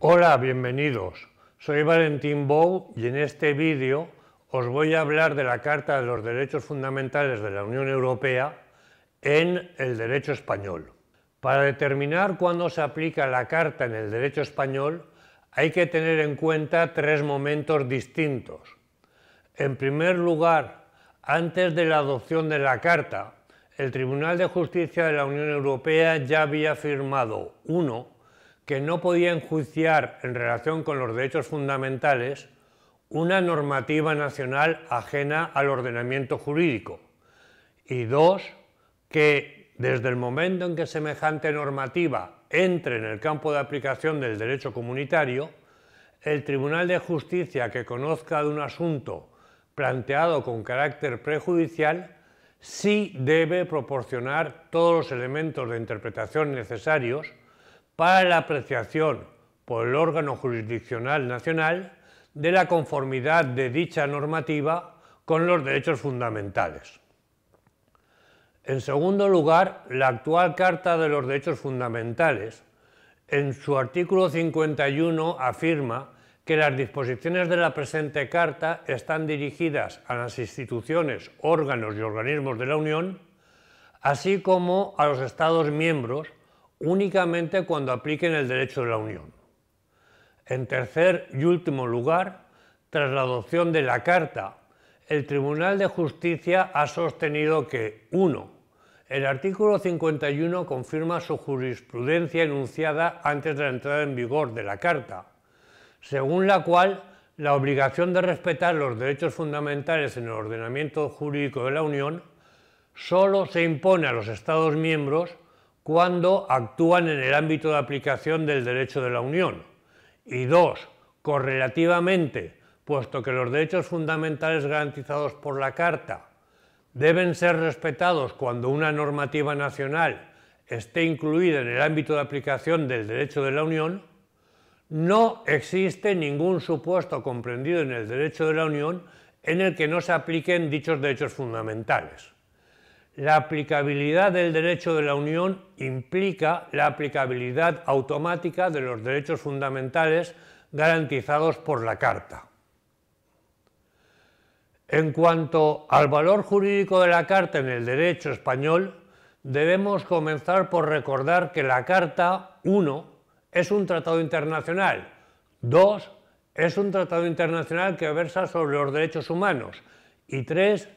Hola, bienvenidos. Soy Valentín Bou y en este vídeo os voy a hablar de la Carta de los Derechos Fundamentales de la Unión Europea en el derecho español. Para determinar cuándo se aplica la Carta en el derecho español hay que tener en cuenta tres momentos distintos. En primer lugar, antes de la adopción de la Carta, el Tribunal de Justicia de la Unión Europea ya había firmado uno, que no podía enjuiciar en relación con los derechos fundamentales una normativa nacional ajena al ordenamiento jurídico. Y dos, que desde el momento en que semejante normativa entre en el campo de aplicación del derecho comunitario, el Tribunal de Justicia que conozca de un asunto planteado con carácter prejudicial sí debe proporcionar todos los elementos de interpretación necesarios para la apreciación por el órgano jurisdiccional nacional de la conformidad de dicha normativa con los derechos fundamentales. En segundo lugar, la actual Carta de los Derechos Fundamentales, en su artículo 51, afirma que las disposiciones de la presente Carta están dirigidas a las instituciones, órganos y organismos de la Unión, así como a los Estados miembros únicamente cuando apliquen el derecho de la Unión. En tercer y último lugar, tras la adopción de la Carta, el Tribunal de Justicia ha sostenido que 1. El artículo 51 confirma su jurisprudencia enunciada antes de la entrada en vigor de la Carta, según la cual la obligación de respetar los derechos fundamentales en el ordenamiento jurídico de la Unión solo se impone a los Estados miembros cuando actúan en el ámbito de aplicación del derecho de la Unión. Y dos, correlativamente, puesto que los derechos fundamentales garantizados por la Carta deben ser respetados cuando una normativa nacional esté incluida en el ámbito de aplicación del derecho de la Unión, no existe ningún supuesto comprendido en el derecho de la Unión en el que no se apliquen dichos derechos fundamentales la aplicabilidad del derecho de la Unión implica la aplicabilidad automática de los derechos fundamentales garantizados por la Carta. En cuanto al valor jurídico de la Carta en el derecho español, debemos comenzar por recordar que la Carta 1 es un tratado internacional, 2 es un tratado internacional que versa sobre los derechos humanos y 3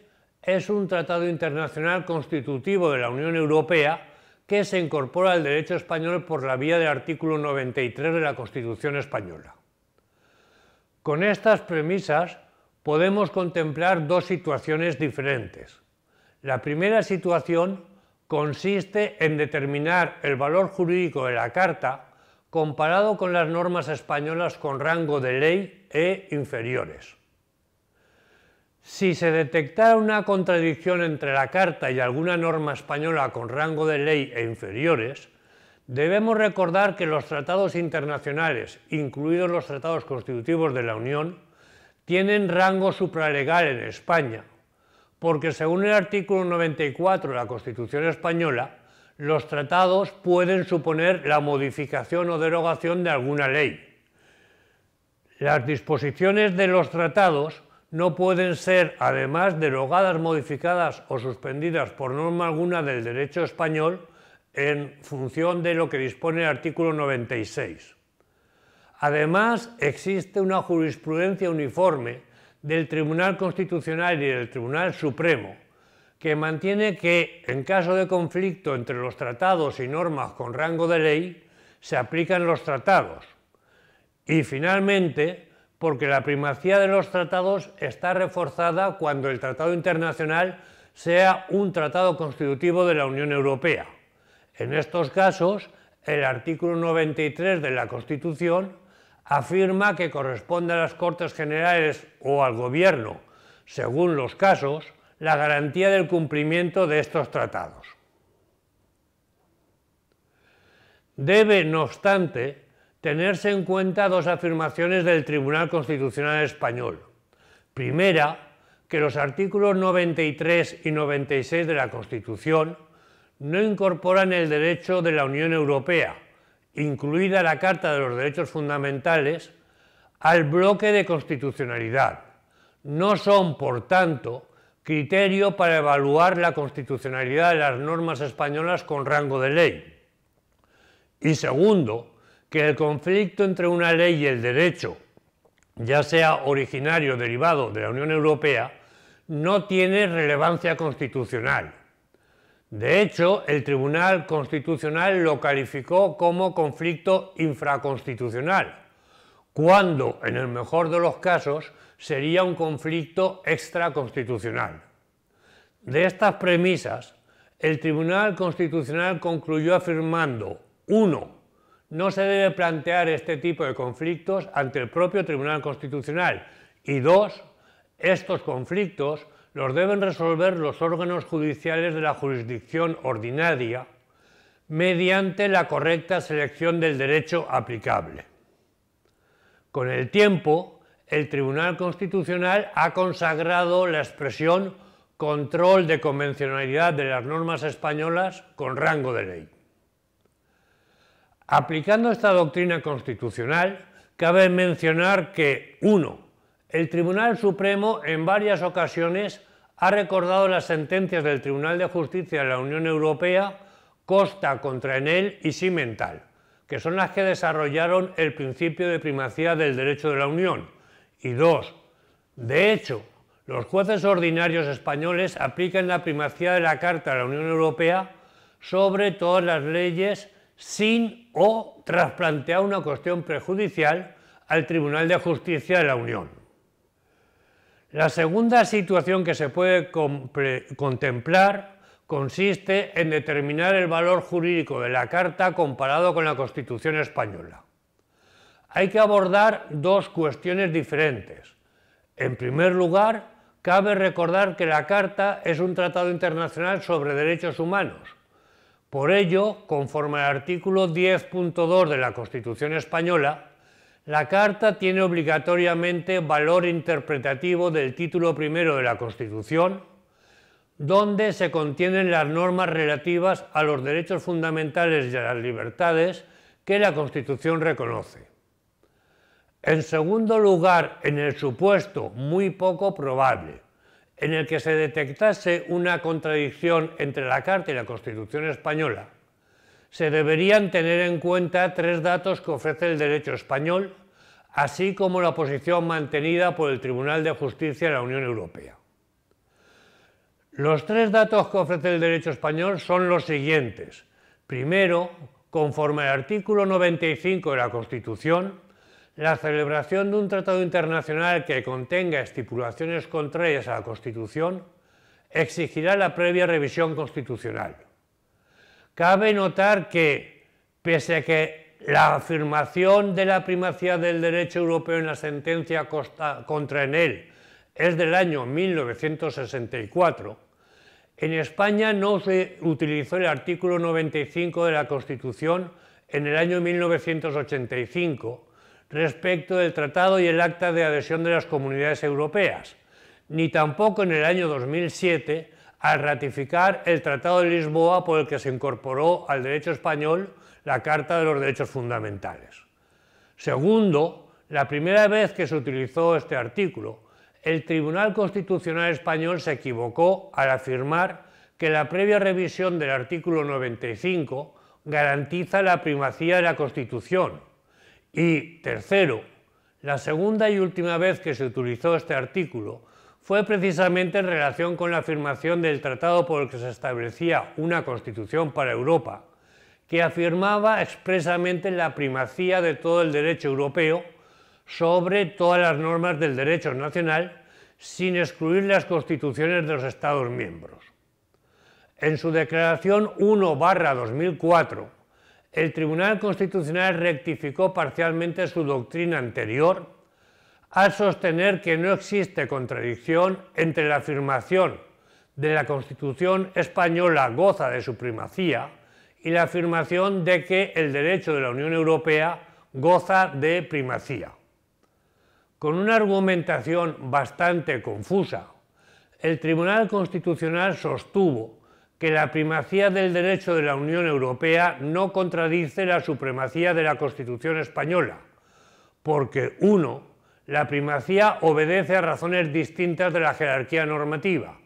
es un tratado internacional constitutivo de la Unión Europea que se incorpora al derecho español por la vía del artículo 93 de la Constitución española. Con estas premisas podemos contemplar dos situaciones diferentes. La primera situación consiste en determinar el valor jurídico de la Carta comparado con las normas españolas con rango de ley e inferiores. Si se detectara una contradicción entre la Carta y alguna norma española con rango de ley e inferiores, debemos recordar que los tratados internacionales, incluidos los tratados constitutivos de la Unión, tienen rango supralegal en España, porque según el artículo 94 de la Constitución española, los tratados pueden suponer la modificación o derogación de alguna ley. Las disposiciones de los tratados no pueden ser, además, derogadas, modificadas o suspendidas por norma alguna del derecho español en función de lo que dispone el artículo 96. Además, existe una jurisprudencia uniforme del Tribunal Constitucional y del Tribunal Supremo que mantiene que, en caso de conflicto entre los tratados y normas con rango de ley, se aplican los tratados. Y finalmente, porque la primacía de los tratados está reforzada cuando el tratado internacional sea un tratado constitutivo de la Unión Europea. En estos casos, el artículo 93 de la Constitución afirma que corresponde a las Cortes Generales o al Gobierno, según los casos, la garantía del cumplimiento de estos tratados. Debe, no obstante, tenerse en cuenta dos afirmaciones del Tribunal Constitucional Español. Primera, que los artículos 93 y 96 de la Constitución no incorporan el derecho de la Unión Europea, incluida la Carta de los Derechos Fundamentales, al bloque de constitucionalidad. No son, por tanto, criterio para evaluar la constitucionalidad de las normas españolas con rango de ley. Y segundo, que el conflicto entre una ley y el derecho, ya sea originario o derivado de la Unión Europea, no tiene relevancia constitucional. De hecho, el Tribunal Constitucional lo calificó como conflicto infraconstitucional, cuando, en el mejor de los casos, sería un conflicto extraconstitucional. De estas premisas, el Tribunal Constitucional concluyó afirmando, uno no se debe plantear este tipo de conflictos ante el propio Tribunal Constitucional y dos, estos conflictos los deben resolver los órganos judiciales de la jurisdicción ordinaria mediante la correcta selección del derecho aplicable. Con el tiempo, el Tribunal Constitucional ha consagrado la expresión control de convencionalidad de las normas españolas con rango de ley. Aplicando esta doctrina constitucional, cabe mencionar que, uno, el Tribunal Supremo en varias ocasiones ha recordado las sentencias del Tribunal de Justicia de la Unión Europea Costa contra Enel y Simental, que son las que desarrollaron el principio de primacía del derecho de la Unión. Y dos, de hecho, los jueces ordinarios españoles aplican la primacía de la Carta de la Unión Europea sobre todas las leyes sin o trasplantear una cuestión prejudicial al Tribunal de Justicia de la Unión. La segunda situación que se puede contemplar consiste en determinar el valor jurídico de la Carta comparado con la Constitución española. Hay que abordar dos cuestiones diferentes. En primer lugar, cabe recordar que la Carta es un tratado internacional sobre derechos humanos, por ello, conforme al artículo 10.2 de la Constitución española, la Carta tiene obligatoriamente valor interpretativo del título primero de la Constitución, donde se contienen las normas relativas a los derechos fundamentales y a las libertades que la Constitución reconoce. En segundo lugar, en el supuesto muy poco probable en el que se detectase una contradicción entre la Carta y la Constitución española, se deberían tener en cuenta tres datos que ofrece el derecho español, así como la posición mantenida por el Tribunal de Justicia de la Unión Europea. Los tres datos que ofrece el derecho español son los siguientes. Primero, conforme al artículo 95 de la Constitución, la celebración de un tratado internacional que contenga estipulaciones contrarias a la Constitución exigirá la previa revisión constitucional. Cabe notar que, pese a que la afirmación de la primacía del derecho europeo en la sentencia contra Enel es del año 1964, en España no se utilizó el artículo 95 de la Constitución en el año 1985 respecto del Tratado y el Acta de Adhesión de las Comunidades Europeas, ni tampoco en el año 2007 al ratificar el Tratado de Lisboa por el que se incorporó al derecho español la Carta de los Derechos Fundamentales. Segundo, la primera vez que se utilizó este artículo, el Tribunal Constitucional Español se equivocó al afirmar que la previa revisión del artículo 95 garantiza la primacía de la Constitución, y tercero, la segunda y última vez que se utilizó este artículo fue precisamente en relación con la afirmación del tratado por el que se establecía una constitución para Europa, que afirmaba expresamente la primacía de todo el derecho europeo sobre todas las normas del derecho nacional, sin excluir las constituciones de los Estados miembros. En su declaración 1-2004, el Tribunal Constitucional rectificó parcialmente su doctrina anterior al sostener que no existe contradicción entre la afirmación de la Constitución española goza de supremacía y la afirmación de que el derecho de la Unión Europea goza de primacía. Con una argumentación bastante confusa, el Tribunal Constitucional sostuvo que la primacía del derecho de la Unión Europea no contradice la supremacía de la Constitución española, porque uno, la primacía obedece a razones distintas de la jerarquía normativa,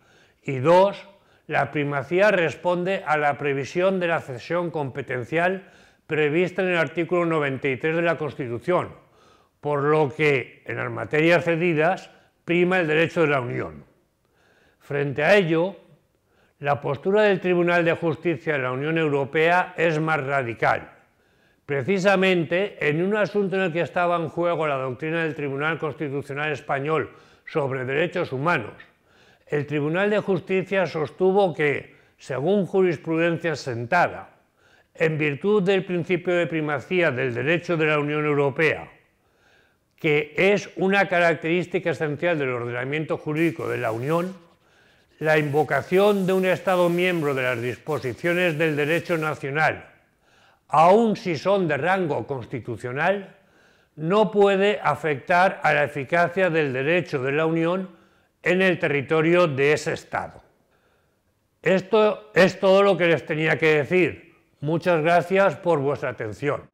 y dos, la primacía responde a la previsión de la cesión competencial prevista en el artículo 93 de la Constitución, por lo que en las materias cedidas prima el derecho de la Unión. Frente a ello, la postura del Tribunal de Justicia de la Unión Europea es más radical. Precisamente en un asunto en el que estaba en juego la doctrina del Tribunal Constitucional Español sobre derechos humanos, el Tribunal de Justicia sostuvo que, según jurisprudencia sentada, en virtud del principio de primacía del derecho de la Unión Europea, que es una característica esencial del ordenamiento jurídico de la Unión, la invocación de un Estado miembro de las disposiciones del derecho nacional, aun si son de rango constitucional, no puede afectar a la eficacia del derecho de la Unión en el territorio de ese Estado. Esto es todo lo que les tenía que decir. Muchas gracias por vuestra atención.